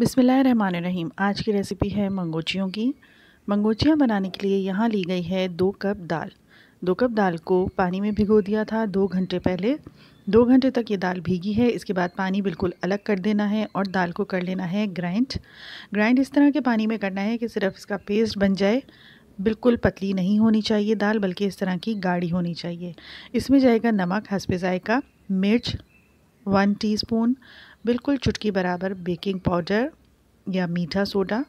बिसमीम आज की रेसिपी है मंगोचियों की मंगोचियाँ बनाने के लिए यहाँ ली गई है दो कप दाल दो कप दाल को पानी में भिगो दिया था दो घंटे पहले दो घंटे तक ये दाल भीगी है इसके बाद पानी बिल्कुल अलग कर देना है और दाल को कर लेना है ग्राइंड ग्राइंड इस तरह के पानी में करना है कि सिर्फ इसका पेस्ट बन जाए बिल्कुल पतली नहीं होनी चाहिए दाल बल्कि इस तरह की गाढ़ी होनी चाहिए इसमें जाएगा नमक हंसपे जायका मिर्च वन टीस्पून बिल्कुल चुटकी बराबर बेकिंग पाउडर या मीठा सोडा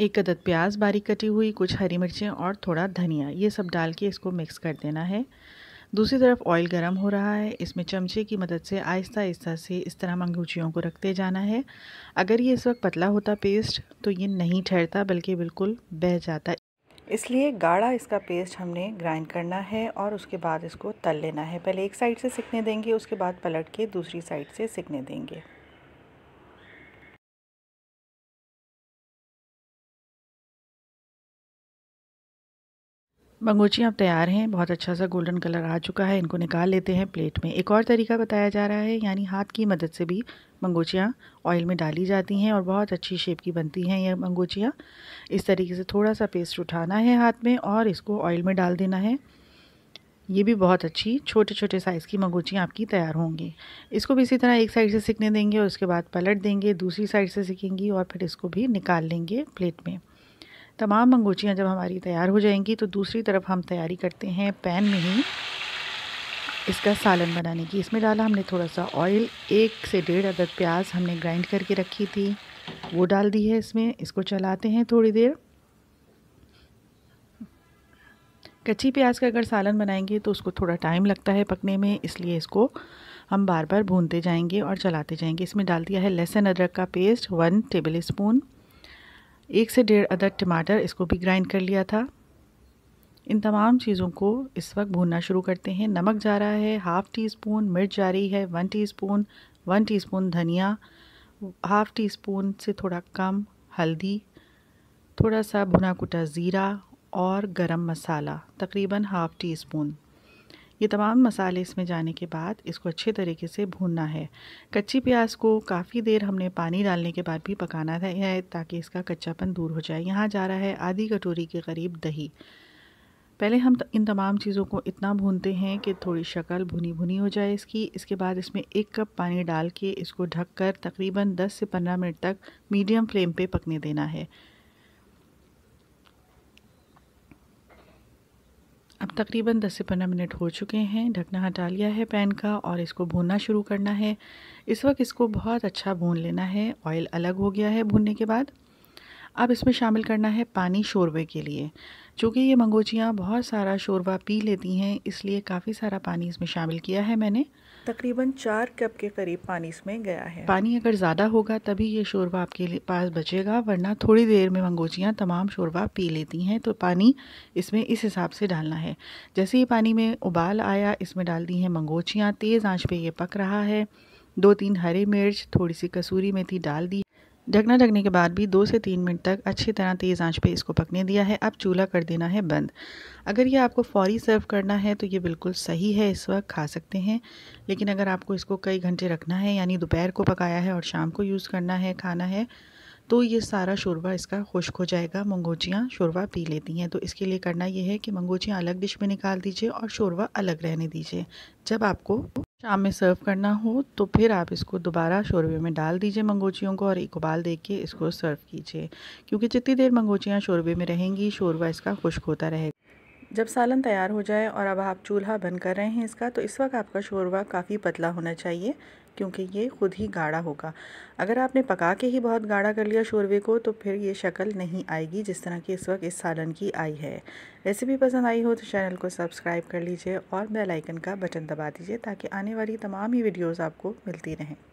एक अदद प्याज बारीक कटी हुई कुछ हरी मिर्चें और थोड़ा धनिया ये सब डाल के इसको मिक्स कर देना है दूसरी तरफ ऑयल गर्म हो रहा है इसमें चमचे की मदद से आहिस्ता आहिस्ता से इस तरह मंगूचियों को रखते जाना है अगर ये इस वक्त पतला होता पेस्ट तो ये नहीं ठहरता बल्कि बिल्कुल बह जाता इसलिए गाढ़ा इसका पेस्ट हमने ग्राइंड करना है और उसके बाद इसको तल लेना है पहले एक साइड से सिकने देंगे उसके बाद पलट के दूसरी साइड से सिकने देंगे मंगोचियाँ आप तैयार हैं बहुत अच्छा सा गोल्डन कलर आ चुका है इनको निकाल लेते हैं प्लेट में एक और तरीका बताया जा रहा है यानी हाथ की मदद से भी मंगोचियाँ ऑयल में डाली जाती हैं और बहुत अच्छी शेप की बनती हैं यह मंगोचियाँ इस तरीके से थोड़ा सा पेस्ट उठाना है हाथ में और इसको ऑयल में डाल देना है ये भी बहुत अच्छी छोटे छोटे साइज़ की मंगोचियाँ आपकी तैयार होंगी इसको भी इसी तरह एक साइड से सिकने देंगे और उसके बाद पलट देंगे दूसरी साइड से सिकेंगी और फिर इसको भी निकाल लेंगे प्लेट में तमाम मंगोचियाँ जब हमारी तैयार हो जाएंगी तो दूसरी तरफ हम तैयारी करते हैं पैन में ही इसका सालन बनाने की इसमें डाला हमने थोड़ा सा ऑयल एक से डेढ़ अदद प्याज हमने ग्राइंड करके रखी थी वो डाल दी है इसमें इसको चलाते हैं थोड़ी देर कच्ची प्याज का अगर सालन बनाएंगे तो उसको थोड़ा टाइम लगता है पकने में इसलिए इसको हम बार बार भूनते जाएंगे और चलाते जाएंगे इसमें डाल दिया है लहसुन अदरक का पेस्ट वन टेबल स्पून एक से डेढ़ अदद टमाटर इसको भी ग्राइंड कर लिया था इन तमाम चीज़ों को इस वक्त भूनना शुरू करते हैं नमक जा रहा है हाफ़ टी स्पून मिर्च जा रही है one teaspoon one teaspoon धनिया हाफ़ टी स्पून से थोड़ा कम हल्दी थोड़ा सा भुना कुटा ज़ीरा और गरम मसाला तकरीबन हाफ़ टी स्पून ये तमाम मसाले इसमें जाने के बाद इसको अच्छे तरीके से भूनना है कच्ची प्याज को काफ़ी देर हमने पानी डालने के बाद भी पकाना है ताकि इसका कच्चापन दूर हो जाए यहाँ जा रहा है आधी कटोरी के करीब दही पहले हम इन तमाम चीज़ों को इतना भूनते हैं कि थोड़ी शक्ल भुनी भुनी हो जाए इसकी इसके बाद इसमें एक कप पानी डाल के इसको ढककर तकरीबन 10 से 15 मिनट तक मीडियम फ्लेम पे पकने देना है अब तकरीबन 10 से 15 मिनट हो चुके हैं ढकना हटा लिया है पैन का और इसको भूनना शुरू करना है इस वक्त इसको बहुत अच्छा भून लेना है ऑयल अलग हो गया है भूनने के बाद अब इसमें शामिल करना है पानी शोरबे के लिए चूँकि ये मंगोचियाँ बहुत सारा शोरबा पी लेती हैं इसलिए काफ़ी सारा पानी इसमें शामिल किया है मैंने तकरीबन चार कप के करीब पानी इसमें गया है पानी अगर ज़्यादा होगा तभी ये शोरबा आपके पास बचेगा वरना थोड़ी देर में मंगोचियाँ तमाम शोरबा पी लेती हैं तो पानी इसमें इस हिसाब से डालना है जैसे ही पानी में उबाल आया इसमें डाल दी हैं मंगोचियाँ तेज़ आँच पर यह पक रहा है दो तीन हरी मिर्च थोड़ी सी कसूरी मेथी डाल दी ढकना ढकने के बाद भी दो से तीन मिनट तक अच्छी तरह तेज़ आंच पे इसको पकने दिया है अब चूल्हा कर देना है बंद अगर ये आपको फौरी सर्व करना है तो ये बिल्कुल सही है इस वक्त खा सकते हैं लेकिन अगर आपको इसको कई घंटे रखना है यानी दोपहर को पकाया है और शाम को यूज़ करना है खाना है तो ये सारा शोरबा इसका खुश्क हो जाएगा मंगोचियाँ शोरबा पी लेती हैं तो इसके लिए करना ये है कि मंगोचियाँ अलग डिश में निकाल दीजिए और शोरबा अलग रहने दीजिए जब आपको शाम में सर्व करना हो तो फिर आप इसको दोबारा शोरबे में डाल दीजिए मंगोचियों को और एक उबाल दे के इसको सर्व कीजिए क्योंकि जितनी देर मंगोचियाँ शोरबे में रहेंगी शोरबा इसका खुश्क होता रहेगा जब सालन तैयार हो जाए और अब आप चूल्हा बंद कर रहे हैं इसका तो इस वक्त आपका शोरबा काफ़ी पतला होना चाहिए क्योंकि ये खुद ही गाढ़ा होगा अगर आपने पका के ही बहुत गाढ़ा कर लिया शोरबे को तो फिर ये शक्ल नहीं आएगी जिस तरह की इस वक्त इस सालन की आई है रेसिपी पसंद आई हो तो चैनल को सब्सक्राइब कर लीजिए और बेल आइकन का बटन दबा दीजिए ताकि आने वाली तमाम ही वीडियोस आपको मिलती रहें